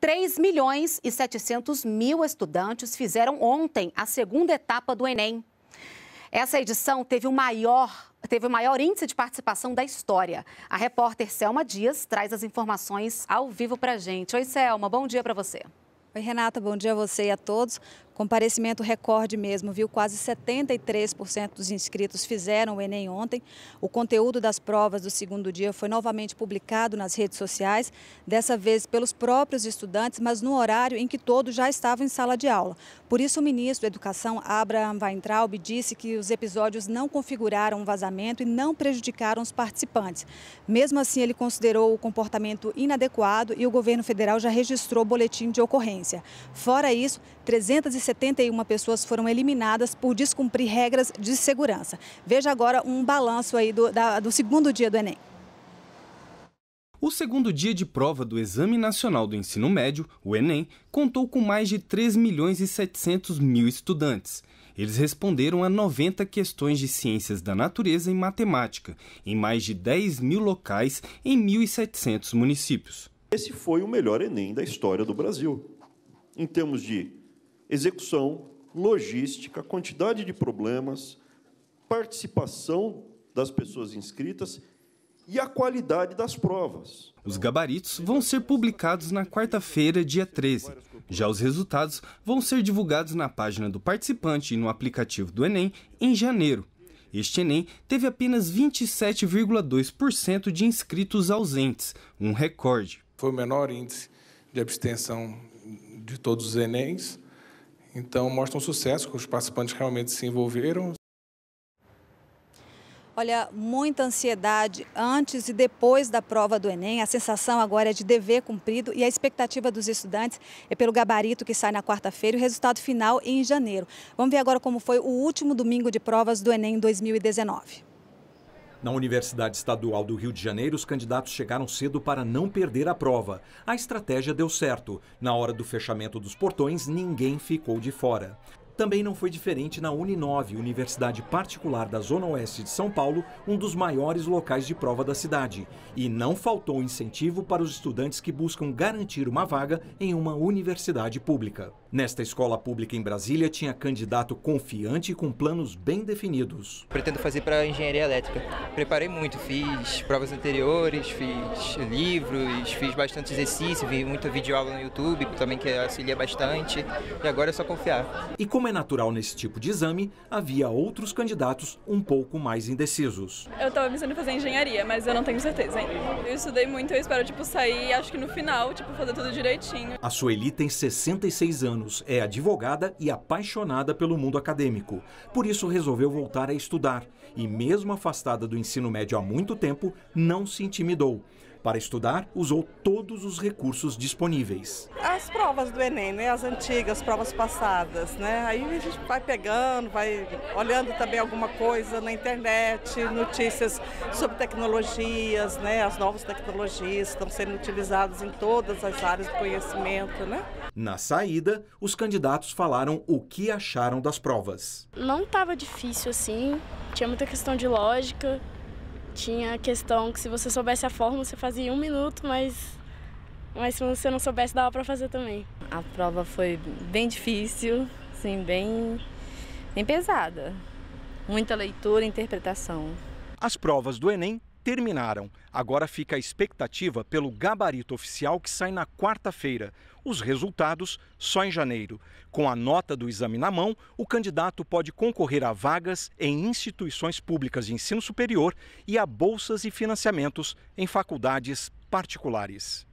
3 milhões e 700 mil estudantes fizeram ontem a segunda etapa do Enem. Essa edição teve o maior teve o maior índice de participação da história. A repórter Selma Dias traz as informações ao vivo para gente. Oi, Selma, bom dia para você. Oi, Renata, bom dia a você e a todos. Comparecimento recorde mesmo, viu? Quase 73% dos inscritos fizeram o Enem ontem. O conteúdo das provas do segundo dia foi novamente publicado nas redes sociais, dessa vez pelos próprios estudantes, mas no horário em que todos já estavam em sala de aula. Por isso, o ministro da Educação, Abraham Weintraub, disse que os episódios não configuraram um vazamento e não prejudicaram os participantes. Mesmo assim, ele considerou o comportamento inadequado e o governo federal já registrou boletim de ocorrência. Fora isso, 371 pessoas foram eliminadas por descumprir regras de segurança. Veja agora um balanço aí do, da, do segundo dia do Enem. O segundo dia de prova do Exame Nacional do Ensino Médio, o Enem, contou com mais de 3 milhões e 700 mil estudantes. Eles responderam a 90 questões de ciências da natureza e matemática, em mais de 10 mil locais em 1.700 municípios. Esse foi o melhor Enem da história do Brasil em termos de execução, logística, quantidade de problemas, participação das pessoas inscritas e a qualidade das provas. Os gabaritos vão ser publicados na quarta-feira, dia 13. Já os resultados vão ser divulgados na página do participante e no aplicativo do Enem em janeiro. Este Enem teve apenas 27,2% de inscritos ausentes, um recorde. Foi o menor índice de abstenção de todos os Enems. Então, mostra um sucesso, que os participantes realmente se envolveram. Olha, muita ansiedade antes e depois da prova do Enem. A sensação agora é de dever cumprido e a expectativa dos estudantes é pelo gabarito que sai na quarta-feira e o resultado final em janeiro. Vamos ver agora como foi o último domingo de provas do Enem 2019. Na Universidade Estadual do Rio de Janeiro, os candidatos chegaram cedo para não perder a prova. A estratégia deu certo. Na hora do fechamento dos portões, ninguém ficou de fora. Também não foi diferente na Uninove, universidade particular da Zona Oeste de São Paulo, um dos maiores locais de prova da cidade. E não faltou incentivo para os estudantes que buscam garantir uma vaga em uma universidade pública. Nesta escola pública em Brasília, tinha candidato confiante e com planos bem definidos. Pretendo fazer para engenharia elétrica. Preparei muito, fiz provas anteriores, fiz livros, fiz bastante exercício, vi muita videoaula no YouTube, também que auxilia bastante. E agora é só confiar. E como é natural nesse tipo de exame, havia outros candidatos um pouco mais indecisos. Eu estava pensando em fazer engenharia, mas eu não tenho certeza ainda. Eu estudei muito, eu espero tipo sair, acho que no final, tipo fazer tudo direitinho. A Sueli tem 66 anos, é advogada e apaixonada pelo mundo acadêmico. Por isso resolveu voltar a estudar e mesmo afastada do ensino médio há muito tempo, não se intimidou. Para estudar, usou todos os recursos disponíveis. As provas do Enem, né? as antigas, provas passadas. Né? Aí a gente vai pegando, vai olhando também alguma coisa na internet, notícias sobre tecnologias, né? as novas tecnologias estão sendo utilizadas em todas as áreas do conhecimento. Né? Na saída, os candidatos falaram o que acharam das provas. Não estava difícil assim, tinha muita questão de lógica, tinha a questão que se você soubesse a fórmula, você fazia em um minuto, mas, mas se você não soubesse, dava para fazer também. A prova foi bem difícil, assim, bem, bem pesada. Muita leitura e interpretação. As provas do Enem terminaram. Agora fica a expectativa pelo gabarito oficial que sai na quarta-feira. Os resultados só em janeiro. Com a nota do exame na mão, o candidato pode concorrer a vagas em instituições públicas de ensino superior e a bolsas e financiamentos em faculdades particulares.